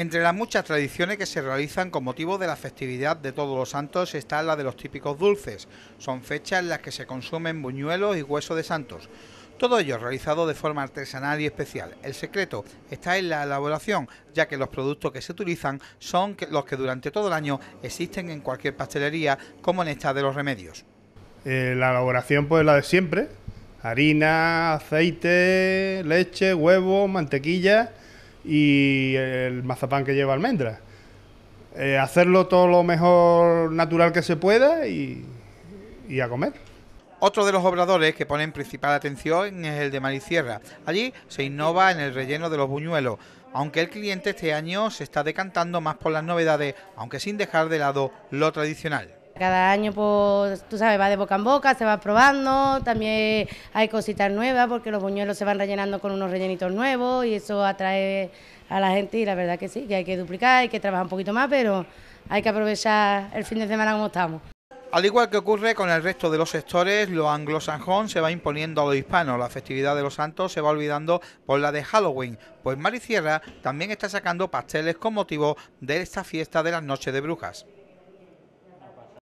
Entre las muchas tradiciones que se realizan con motivo de la festividad de Todos los Santos está la de los típicos dulces. Son fechas en las que se consumen buñuelos y huesos de santos. Todo ello realizado de forma artesanal y especial. El secreto está en la elaboración, ya que los productos que se utilizan son los que durante todo el año existen en cualquier pastelería, como en esta de los remedios. Eh, la elaboración pues la de siempre, harina, aceite, leche, huevo, mantequilla y el mazapán que lleva almendras. Eh, hacerlo todo lo mejor natural que se pueda y, y a comer. Otro de los obradores que ponen principal atención es el de Marisierra. Allí se innova en el relleno de los buñuelos, aunque el cliente este año se está decantando más por las novedades, aunque sin dejar de lado lo tradicional. Cada año, pues, tú sabes, va de boca en boca, se va probando, también hay cositas nuevas porque los buñuelos se van rellenando con unos rellenitos nuevos y eso atrae a la gente y la verdad que sí, que hay que duplicar, hay que trabajar un poquito más, pero hay que aprovechar el fin de semana como estamos. Al igual que ocurre con el resto de los sectores, lo anglosajón se va imponiendo a los hispanos la festividad de los santos se va olvidando por la de Halloween, pues Mari también está sacando pasteles con motivo de esta fiesta de las noches de brujas.